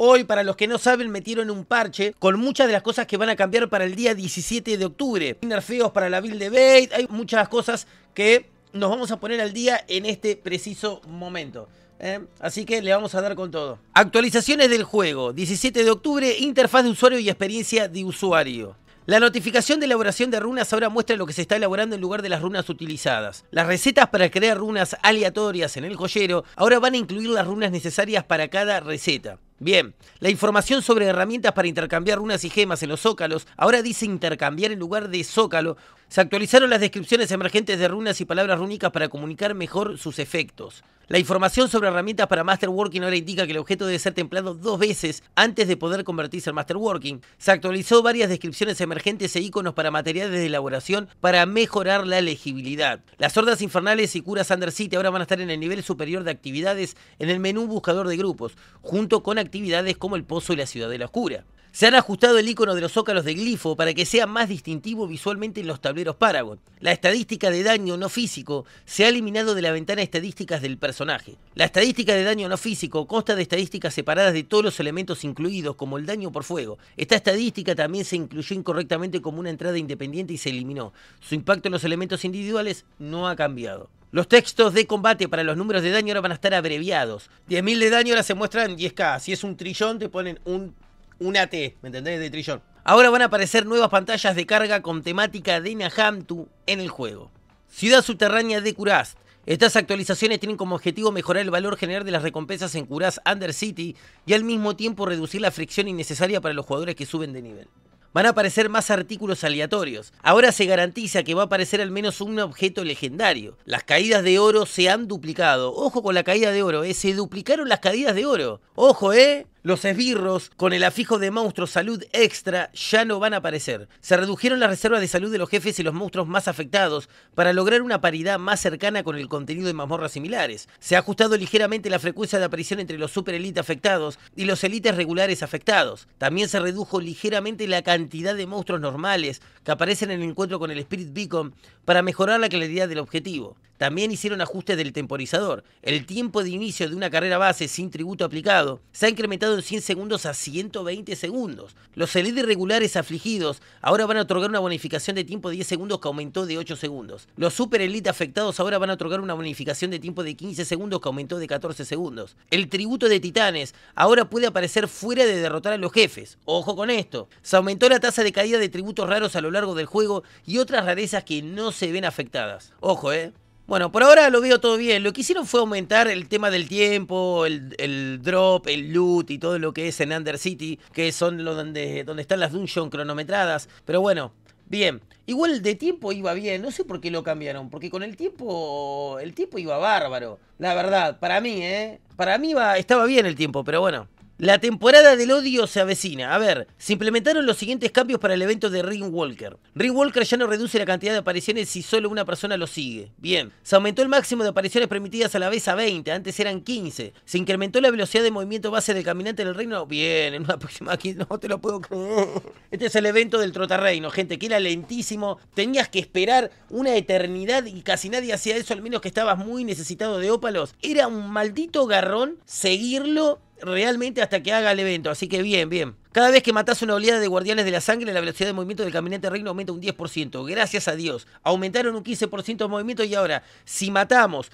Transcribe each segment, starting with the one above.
Hoy, para los que no saben, metieron un parche con muchas de las cosas que van a cambiar para el día 17 de octubre. Hay para la build debate, hay muchas cosas que nos vamos a poner al día en este preciso momento. ¿eh? Así que le vamos a dar con todo. Actualizaciones del juego. 17 de octubre, interfaz de usuario y experiencia de usuario. La notificación de elaboración de runas ahora muestra lo que se está elaborando en lugar de las runas utilizadas. Las recetas para crear runas aleatorias en el joyero ahora van a incluir las runas necesarias para cada receta. Bien, la información sobre herramientas para intercambiar runas y gemas en los zócalos ahora dice intercambiar en lugar de zócalo, se actualizaron las descripciones emergentes de runas y palabras rúnicas para comunicar mejor sus efectos. La información sobre herramientas para Masterworking ahora indica que el objeto debe ser templado dos veces antes de poder convertirse en Masterworking. Se actualizó varias descripciones emergentes e iconos para materiales de elaboración para mejorar la legibilidad. Las hordas infernales y curas Under City ahora van a estar en el nivel superior de actividades en el menú buscador de grupos, junto con actividades como el pozo y la ciudad de la oscura. Se han ajustado el icono de los zócalos de glifo para que sea más distintivo visualmente en los tableros Paragon. La estadística de daño no físico se ha eliminado de la ventana de estadísticas del personaje. La estadística de daño no físico consta de estadísticas separadas de todos los elementos incluidos, como el daño por fuego. Esta estadística también se incluyó incorrectamente como una entrada independiente y se eliminó. Su impacto en los elementos individuales no ha cambiado. Los textos de combate para los números de daño ahora van a estar abreviados. 10.000 de daño ahora se muestran 10k. Si es un trillón, te ponen un una T, ¿me entendés? De trillón. Ahora van a aparecer nuevas pantallas de carga con temática de Nahamtu en el juego. Ciudad subterránea de Kuraz. Estas actualizaciones tienen como objetivo mejorar el valor general de las recompensas en Kuraz City y al mismo tiempo reducir la fricción innecesaria para los jugadores que suben de nivel van a aparecer más artículos aleatorios. Ahora se garantiza que va a aparecer al menos un objeto legendario. Las caídas de oro se han duplicado. Ojo con la caída de oro, ¿eh? se duplicaron las caídas de oro. Ojo, ¿eh? Los esbirros con el afijo de monstruo salud extra ya no van a aparecer. Se redujeron las reservas de salud de los jefes y los monstruos más afectados para lograr una paridad más cercana con el contenido de mazmorras similares. Se ha ajustado ligeramente la frecuencia de aparición entre los super elite afectados y los élites regulares afectados. También se redujo ligeramente la cantidad de monstruos normales que aparecen en el encuentro con el Spirit Beacon para mejorar la claridad del objetivo. También hicieron ajustes del temporizador. El tiempo de inicio de una carrera base sin tributo aplicado se ha incrementado en 100 segundos a 120 segundos. Los elites regulares afligidos ahora van a otorgar una bonificación de tiempo de 10 segundos que aumentó de 8 segundos. Los super elite afectados ahora van a otorgar una bonificación de tiempo de 15 segundos que aumentó de 14 segundos. El tributo de titanes ahora puede aparecer fuera de derrotar a los jefes. Ojo con esto. Se aumentó la tasa de caída de tributos raros a lo largo del juego y otras rarezas que no se ven afectadas. Ojo, eh. Bueno, por ahora lo veo todo bien. Lo que hicieron fue aumentar el tema del tiempo, el, drop, el loot y todo lo que es en Under City, que son los donde, donde están las dungeons cronometradas. Pero bueno, Bien, igual de tiempo iba bien, no sé por qué lo cambiaron, porque con el tiempo el tiempo iba bárbaro, la verdad, para mí, ¿eh? Para mí estaba bien el tiempo, pero bueno, la temporada del odio se avecina. A ver, se implementaron los siguientes cambios para el evento de Ring Walker. Ring Walker ya no reduce la cantidad de apariciones si solo una persona lo sigue. Bien, se aumentó el máximo de apariciones permitidas a la vez a 20, antes eran 15. Se incrementó la velocidad de movimiento base del caminante en el reino. Bien, en una próxima aquí no te lo puedo creer. Este es el evento del trotarreino, gente, que era lentísimo. Tenías que esperar una eternidad y casi nadie hacía eso, al menos que estabas muy necesitado de ópalos. Era un maldito garrón seguirlo realmente hasta que haga el evento. Así que bien, bien. Cada vez que matas una oleada de guardianes de la sangre, la velocidad de movimiento del caminante del reino aumenta un 10%. Gracias a Dios. Aumentaron un 15% de movimiento y ahora, si matamos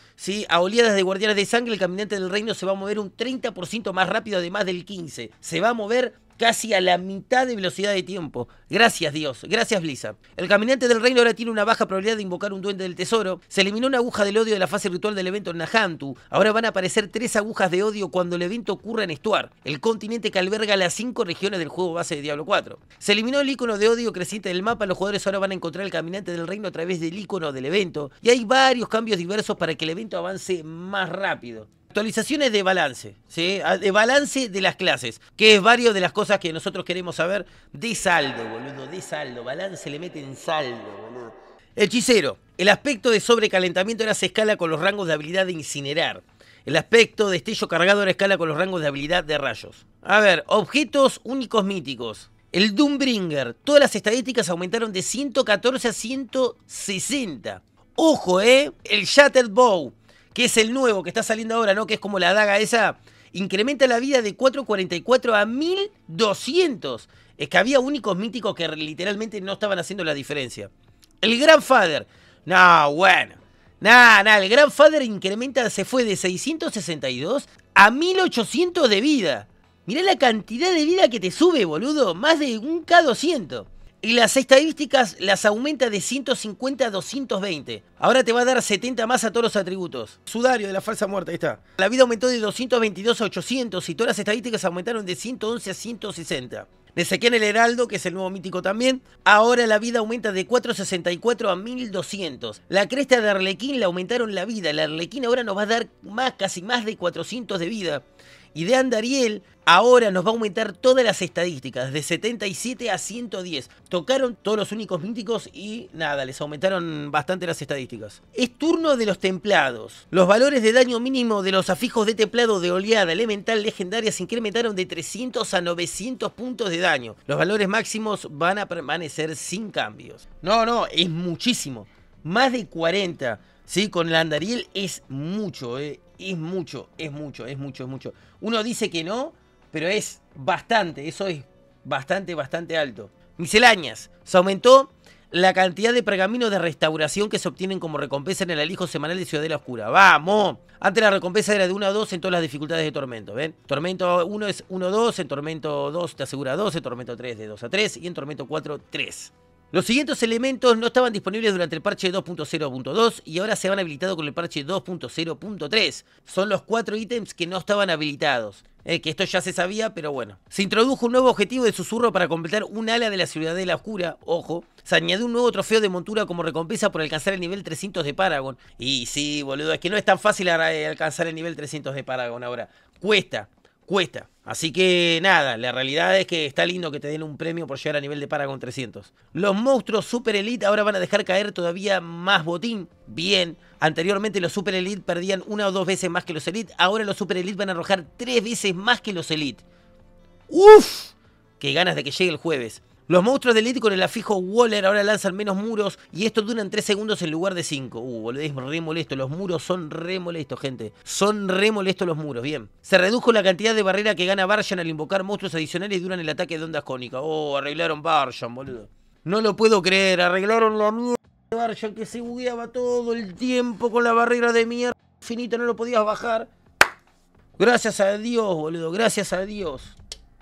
a oleadas de guardianes de sangre, el caminante del reino se va a mover un 30% más rápido, además del 15%. Se va a mover casi a la mitad de velocidad de tiempo. Gracias Dios, gracias Lisa. El caminante del reino ahora tiene una baja probabilidad de invocar un duende del tesoro. Se eliminó una aguja del odio de la fase ritual del evento en Nahantu. Ahora van a aparecer tres agujas de odio cuando el evento ocurra en Estuar, el continente que alberga las cinco regiones del juego base de Diablo 4. Se eliminó el icono de odio creciente del mapa, los jugadores ahora van a encontrar el caminante del reino a través del icono del evento, y hay varios cambios diversos para que el evento avance más rápido actualizaciones de balance, ah, De balance de las clases, que es varios de las cosas que nosotros queremos saber de saldo, boludo, de saldo, balance le meten saldo, boludo. Hechicero, el aspecto de sobrecalentamiento ahora se escala con los rangos de habilidad de incinerar. El aspecto, destello cargado en escala con los rangos de habilidad de rayos. A ver, objetos únicos míticos. El Doombringer, todas las estadísticas aumentaron de 114 a 160. Ojo, ¿eh? El Shattered Bow, que es el nuevo que está saliendo ahora, ¿no? Que es como la daga esa. Incrementa la vida de 444 a 1200. Es que había únicos míticos que literalmente no estaban haciendo la diferencia. El Grandfather. No, bueno. Nah, nah, el Grandfather incrementa, se fue de 662 a 1800 de vida. Mirá la cantidad de vida que te sube, boludo. Más de un K200 y las estadísticas las aumenta de 150 a 220. Ahora te va a dar 70 más a todos los atributos. Sudario de la falsa muerte, ahí está. La vida aumentó de 222 a 800 y todas las estadísticas aumentaron de 111 a 160. De en el Heraldo, que es el nuevo mítico también, ahora la vida aumenta de 464 a 1200. La cresta de Arlequín la aumentaron la vida. La Arlequín ahora nos va a dar más, casi más de 400 de vida. Y de Andariel ahora nos va a aumentar todas las estadísticas, de 77 a 110. Tocaron todos los únicos míticos y nada, les aumentaron bastante las estadísticas. Es turno de los templados. Los valores de daño mínimo de los afijos de templado de oleada elemental legendaria se incrementaron de 300 a 900 puntos de daño. Los valores máximos van a permanecer sin cambios. No, no, es muchísimo. Más de 40. Sí, con el Andariel es mucho. Eh es mucho, es mucho, es mucho, es mucho. Uno dice que no, pero es bastante, eso es bastante, bastante alto. Miselañas. se aumentó la cantidad de pergaminos de restauración que se obtienen como recompensa en el alijo semanal de Ciudadela Oscura. ¡Vamos! Antes la recompensa era de 1 a 2 en todas las dificultades de Tormento, ¿ven? Tormento 1 es 1 a 2, en Tormento 2 te asegura 2, en Tormento 3 de 2 a 3 y en Tormento 4 3. Los siguientes elementos no estaban disponibles durante el parche 2.0.2 y ahora se van habilitados con el parche 2.0.3. Son los cuatro ítems que no estaban habilitados. Eh, que esto ya se sabía, pero bueno. Se introdujo un nuevo objetivo de susurro para completar un ala de la ciudad de la Oscura, ojo. Se añadió un nuevo trofeo de montura como recompensa por alcanzar el nivel 300 de Paragon. Y sí, boludo, es que no es tan fácil alcanzar el nivel 300 de Paragon ahora. Cuesta cuesta. Así que nada, la realidad es que está lindo que te den un premio por llegar a nivel de para con 300. Los monstruos Super Elite ahora van a dejar caer todavía más botín. Bien, anteriormente los Super Elite perdían una o dos veces más que los Elite. Ahora los Super Elite van a arrojar tres veces más que los Elite. ¡Uf! Qué ganas de que llegue el jueves. Los monstruos de Elite con el afijo Waller ahora lanzan menos muros y estos duran 3 segundos en lugar de 5. Uh, boludo, es re molesto. Los muros son re molestos, gente. Son re molestos los muros, bien. Se redujo la cantidad de barrera que gana Barjan al invocar monstruos adicionales y duran el ataque de ondas cónicas. Oh, arreglaron Barjan, boludo. No lo puedo creer, arreglaron la mierda de que se bugueaba todo el tiempo con la barrera de mierda infinita, no lo podías bajar. Gracias a Dios, boludo, gracias a Dios.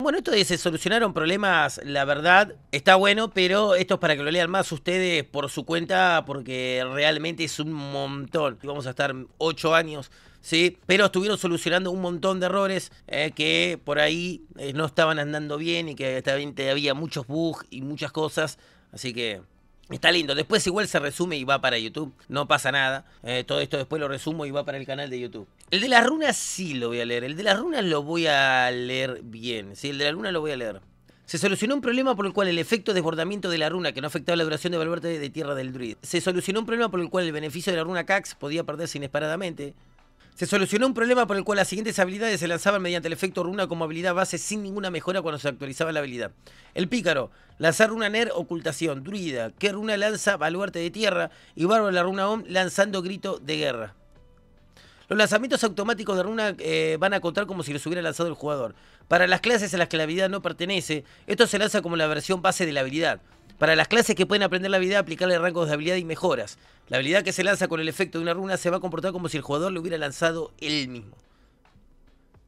Bueno, esto se solucionaron problemas, la verdad, está bueno, pero esto es para que lo lean más ustedes por su cuenta, porque realmente es un montón. Vamos a estar ocho años ¿sí? Pero estuvieron solucionando un montón de errores eh, que por ahí eh, no estaban andando bien y que había muchos bugs y muchas cosas. Así que Está lindo. Después igual se resume y va para YouTube. No pasa nada. Eh, todo esto después lo resumo y va para el canal de YouTube. El de las runas sí lo voy a leer. El de las runas lo voy a leer bien. Sí, el de la luna lo voy a leer. Se solucionó un problema por el cual el efecto desbordamiento de la runa, que no afectaba la duración de Valverde de Tierra del Druid. Se solucionó un problema por el cual el beneficio de la runa Cax podía perderse inesperadamente. Se solucionó un problema por el cual las siguientes habilidades se lanzaban mediante el efecto runa como habilidad base sin ninguna mejora cuando se actualizaba la habilidad. El pícaro, lanzar runa Ner, ocultación, druida, que runa lanza baluarte de tierra y bárbaro la runa Om lanzando grito de guerra. Los lanzamientos automáticos de runa eh, van a contar como si los hubiera lanzado el jugador. Para las clases a las que la habilidad no pertenece, esto se lanza como la versión base de la habilidad. Para las clases que pueden aprender la habilidad, aplicarle rangos de habilidad y mejoras. La habilidad que se lanza con el efecto de una runa se va a comportar como si el jugador le hubiera lanzado él mismo.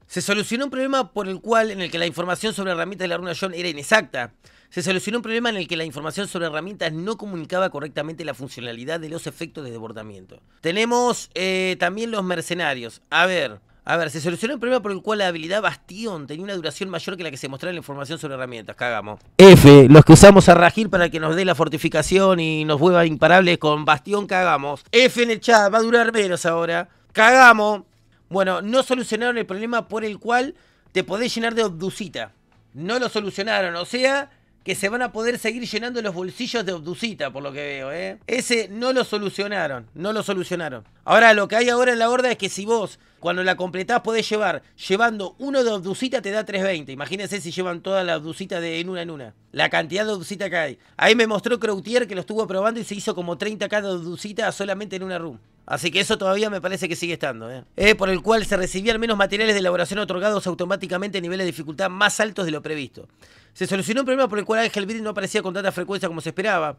Se solucionó un problema por el cual en el que la información sobre herramientas de la runa John era inexacta. Se solucionó un problema en el que la información sobre herramientas no comunicaba correctamente la funcionalidad de los efectos de desbordamiento. Tenemos eh, también los mercenarios. A ver, a ver, se solucionó el problema por el cual la habilidad Bastión tenía una duración mayor que la que se mostraba en la información sobre herramientas. Cagamos. F, los que usamos a Rajir para que nos dé la fortificación y nos vuelva imparables con Bastión, cagamos. F en el chat, va a durar menos ahora. Cagamos. Bueno, no solucionaron el problema por el cual te podés llenar de obducita. No lo solucionaron, o sea, que se van a poder seguir llenando los bolsillos de Obducita, por lo que veo, ¿eh? Ese no lo solucionaron, no lo solucionaron. Ahora, lo que hay ahora en la horda es que si vos, cuando la completás, podés llevar, llevando uno de Obducita te da 320. Imagínense si llevan toda la Obducita de en una en una. La cantidad de Obducita que hay. Ahí me mostró Croutier que lo estuvo probando y se hizo como 30k de Obducita solamente en una room. Así que eso todavía me parece que sigue estando. ¿eh? por el cual se recibían menos materiales de elaboración otorgados automáticamente a niveles de dificultad más altos de lo previsto. Se solucionó un problema por el cual Ángel bid no aparecía con tanta frecuencia como se esperaba.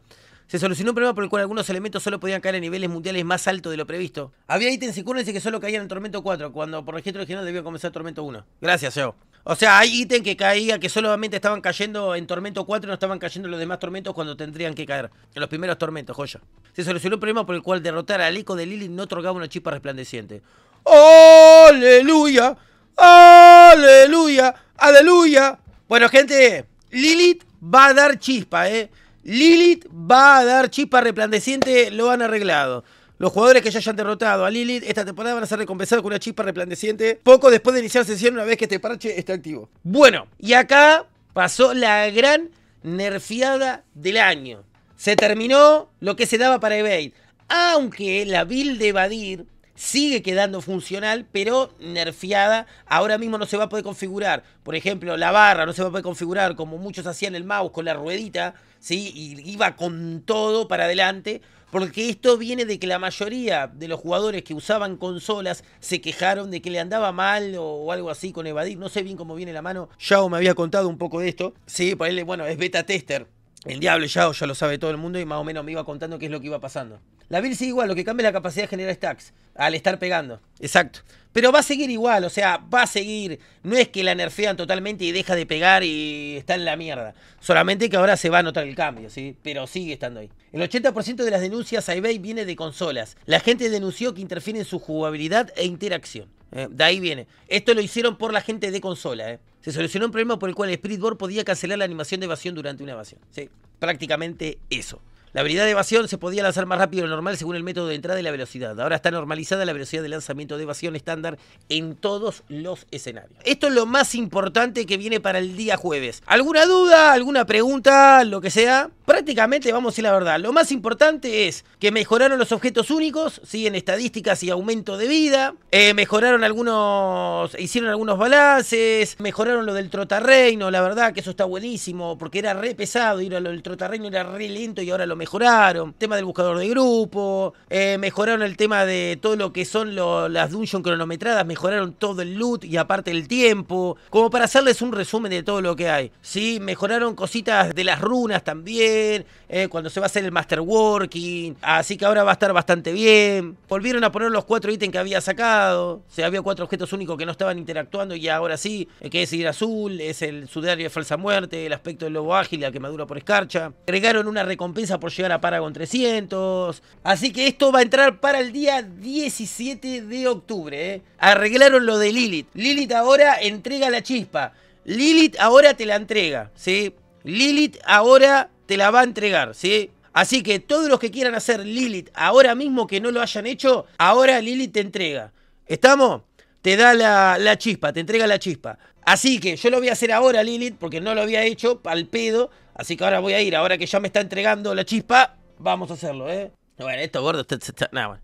Se solucionó un problema por el cual algunos elementos solo podían caer a niveles mundiales más altos de lo previsto. Había ítems y que solo caían en Tormento 4, cuando por registro original debía comenzar Tormento 1. Gracias, Joe. O sea, hay ítem que caía, que solamente estaban cayendo en Tormento 4 y no estaban cayendo los demás tormentos cuando tendrían que caer. En los primeros tormentos, joya. Se solucionó un problema por el cual derrotar al eco de Lilith no otorgaba una chispa resplandeciente. ¡Aleluya! ¡Aleluya! ¡Aleluya! Bueno, gente, Lilith va a dar chispa, ¿eh? Lilith va a dar chispa resplandeciente, lo han arreglado. Los jugadores que ya hayan derrotado a Lilith esta temporada van a ser recompensados con una chispa resplandeciente poco después de iniciar sesión una vez que este parche está activo. Bueno, y acá pasó la gran nerfeada del año. Se terminó lo que se daba para Evade. Aunque la build de Evadir sigue quedando funcional, pero nerfeada. Ahora mismo no se va a poder configurar. Por ejemplo, la barra no se va a poder configurar como muchos hacían el mouse con la ruedita, ¿sí? Y iba con todo para adelante. Porque esto viene de que la mayoría de los jugadores que usaban consolas se quejaron de que le andaba mal o, algo así con Evadir. No sé bien cómo viene la mano. Yao me había contado un poco de esto. Sí, para él, bueno, es beta tester. El diablo Yao ya lo sabe todo el mundo y más o menos me iba contando qué es lo que iba pasando. La build sigue igual, lo que cambia es la capacidad de generar stacks al estar pegando. Exacto. Pero va a seguir igual, o sea, va a seguir. No es que la nerfean totalmente y deja de pegar y está en la mierda. Solamente que ahora se va a notar el cambio, ¿sí? Pero sigue estando ahí. El 80% de las denuncias a eBay viene de consolas. La gente denunció que interfiere en su jugabilidad e interacción. ¿eh? de ahí viene. Esto lo hicieron por la gente de consola. Eh. Se solucionó un problema por el cual el Spirit Board podía cancelar la animación de evasión durante una evasión. ¿sí? Prácticamente eso. La habilidad de evasión se podía lanzar más rápido de lo normal según el método de entrada y la velocidad. Ahora está normalizada la velocidad de lanzamiento de evasión estándar en todos los escenarios. Esto es lo más importante que viene para el día jueves. ¿Alguna duda? ¿Alguna pregunta? Lo que sea. Prácticamente vamos a decir la verdad. Lo más importante es que mejoraron los objetos únicos, siguen en estadísticas y aumento de vida. Eh, mejoraron algunos, hicieron algunos balances. Mejoraron lo del trotarreino, la verdad que eso está buenísimo porque era re pesado ir lo del trotarreino, era re lento y ahora lo mejoraron mejoraron. tema del buscador de grupo, eh, mejoraron el tema de todo lo que son las dungeon cronometradas, mejoraron todo el loot y aparte el tiempo. Como para hacerles un resumen de todo lo que hay. Sí, mejoraron cositas de las runas también, eh, cuando se va a hacer el masterworking. Así que ahora va a estar bastante bien. Volvieron a poner los cuatro ítems que había sacado. se había cuatro objetos únicos que no estaban interactuando y ahora sí, eh, que es ir azul, es el sudario de falsa muerte, el aspecto del lobo ágil, la quemadura por escarcha. Agregaron una recompensa por llegar a con 300. Así que esto va a entrar para el día 17 de octubre. ¿eh? Arreglaron lo de Lilith. Lilith ahora entrega la chispa. Lilith ahora te la entrega, ¿sí? Lilith ahora te la va a entregar, ¿sí? Así que todos los que quieran hacer Lilith ahora mismo que no lo hayan hecho, ahora Lilith te entrega. ¿Estamos? te da la, chispa, te entrega la chispa. Así que yo lo voy a hacer ahora, Lilith, porque no lo había hecho palpedo. pedo. Así que ahora voy a ir, ahora que ya me está entregando la chispa, vamos a hacerlo, ¿eh? Bueno, estos gordos, nada, bueno.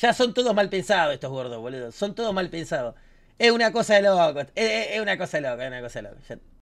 Ya son todos mal pensados estos gordos, boludo. Son todos mal pensados. Es una cosa de loco. Es, una cosa de es una cosa de